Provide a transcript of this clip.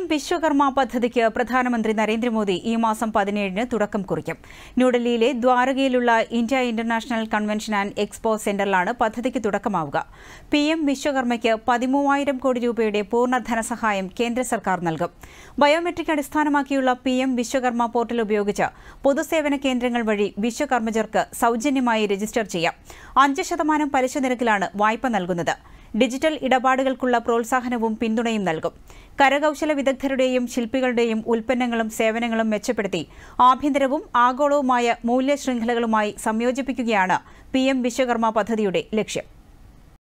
PM Vishwakarma പദ്ധതിക്ക് പ്രധാനമന്ത്രി നരേന്ദ്രമോദി ഈ മാസം പതിനേഴിന് തുടക്കം കുറിക്കും ന്യൂഡൽഹിയിലെ ദ്വാരകയിലുള്ള India international convention and expo സെന്ററിലാണ് പദ്ധതിക്ക് തുടക്കമാവുക പിഎം വിശ്വകർമ്മയ്ക്ക് പതിമൂവായിരം കോടി രൂപയുടെ പൂർണ്ണ ധനസഹായം കേന്ദ്ര സർക്കാർ നൽകും ബയോമെട്രിക് അടിസ്ഥാനമാക്കിയുള്ള പിഎം വിശ്വകർമ്മ പോർട്ടൽ ഉപയോഗിച്ച് പൊതുസേവന കേന്ദ്രങ്ങൾ വഴി വിശ്വകർമ്മജർക്ക് സൌജന്യമായി രജിസ്റ്റർ ചെയ്യാം അഞ്ച് ശതമാനം പലിശ നിരക്കിലാണ് വായ്പ നൽകുന്നത് ഡിജിറ്റൽ ഇടപാടുകൾക്കുള്ള പ്രോത്സാഹനവും പിന്തുണയും നൽകും കരകൗശല വിദഗ്ധരുടെയും ശില്പികളുടെയും ഉൽപ്പന്നങ്ങളും സേവനങ്ങളും മെച്ചപ്പെടുത്തി ആഭ്യന്തരവും ആഗോളവുമായ മൂല്യ ശൃംഖലകളുമായി സംയോജിപ്പിക്കുകയാണ് പി എം വിശ്വകർമ്മ പദ്ധതിയുടെ ലക്ഷ്യം